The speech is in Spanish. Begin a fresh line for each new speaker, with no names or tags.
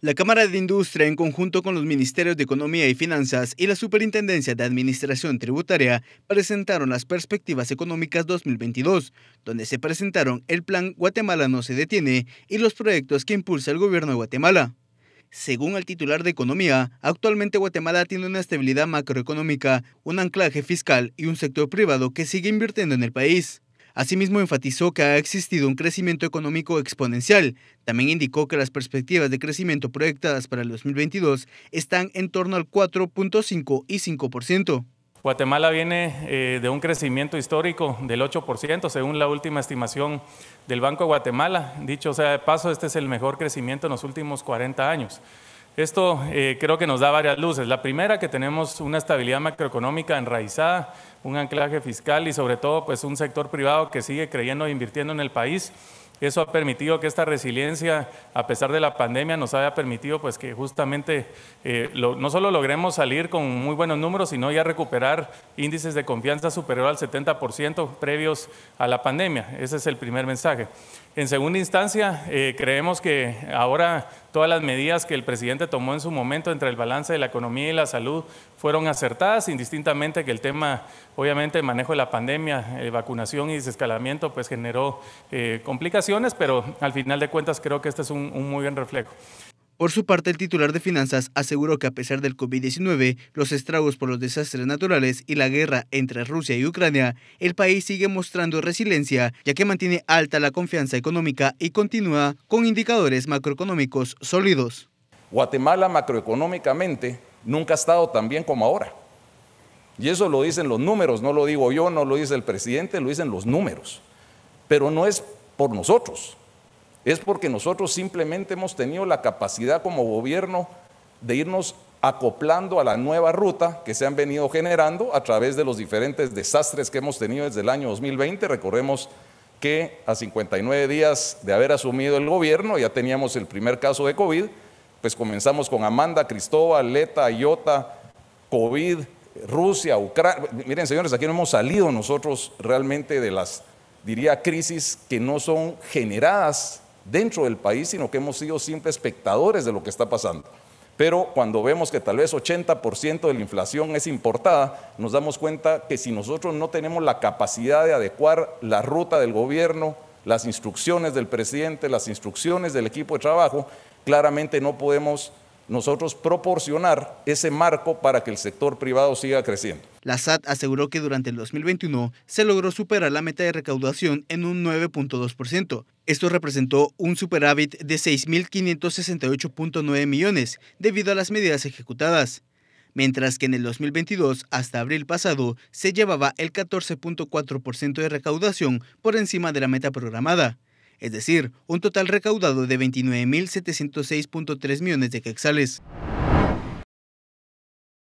La Cámara de Industria, en conjunto con los Ministerios de Economía y Finanzas y la Superintendencia de Administración Tributaria, presentaron las perspectivas económicas 2022, donde se presentaron el plan Guatemala no se detiene y los proyectos que impulsa el gobierno de Guatemala. Según el titular de Economía, actualmente Guatemala tiene una estabilidad macroeconómica, un anclaje fiscal y un sector privado que sigue invirtiendo en el país. Asimismo, enfatizó que ha existido un crecimiento económico exponencial. También indicó que las perspectivas de crecimiento proyectadas para el 2022 están en torno al 4.5 y 5%.
Guatemala viene eh, de un crecimiento histórico del 8%, según la última estimación del Banco de Guatemala. Dicho sea de paso, este es el mejor crecimiento en los últimos 40 años. Esto eh, creo que nos da varias luces. La primera, que tenemos una estabilidad macroeconómica enraizada, un anclaje fiscal y sobre todo pues un sector privado que sigue creyendo e invirtiendo en el país. Eso ha permitido que esta resiliencia, a pesar de la pandemia, nos haya permitido pues, que justamente eh, no solo logremos salir con muy buenos números, sino ya recuperar índices de confianza superior al 70% previos a la pandemia. Ese es el primer mensaje. En segunda instancia, eh, creemos que ahora todas las medidas que el presidente tomó en su momento entre el balance de la economía y la salud fueron acertadas, indistintamente que el tema, obviamente, manejo de la pandemia, eh, vacunación y desescalamiento, pues generó eh, complicaciones, pero al final de cuentas
creo que este es un, un muy buen reflejo. Por su parte, el titular de Finanzas aseguró que a pesar del COVID-19, los estragos por los desastres naturales y la guerra entre Rusia y Ucrania, el país sigue mostrando resiliencia, ya que mantiene alta la confianza económica y continúa con indicadores macroeconómicos sólidos. Guatemala macroeconómicamente nunca
ha estado tan bien como ahora. Y eso lo dicen los números, no lo digo yo, no lo dice el presidente, lo dicen los números. Pero no es por nosotros, es porque nosotros simplemente hemos tenido la capacidad como gobierno de irnos acoplando a la nueva ruta que se han venido generando a través de los diferentes desastres que hemos tenido desde el año 2020. Recordemos que a 59 días de haber asumido el gobierno, ya teníamos el primer caso de COVID, pues comenzamos con Amanda, Cristóbal, Leta, Iota, COVID, Rusia, Ucrania. Miren, señores, aquí no hemos salido nosotros realmente de las, diría, crisis que no son generadas dentro del país, sino que hemos sido siempre espectadores de lo que está pasando. Pero cuando vemos que tal vez 80% de la inflación es importada, nos damos cuenta que si nosotros no tenemos la capacidad de adecuar la ruta del gobierno, las instrucciones del presidente, las instrucciones del equipo de trabajo, claramente no podemos nosotros proporcionar ese marco para que el sector privado siga creciendo.
La SAT aseguró que durante el 2021 se logró superar la meta de recaudación en un 9.2%. Esto representó un superávit de 6.568.9 millones debido a las medidas ejecutadas mientras que en el 2022 hasta abril pasado se llevaba el 14.4% de recaudación por encima de la meta programada es decir, un total recaudado de 29.706.3 millones de quexales.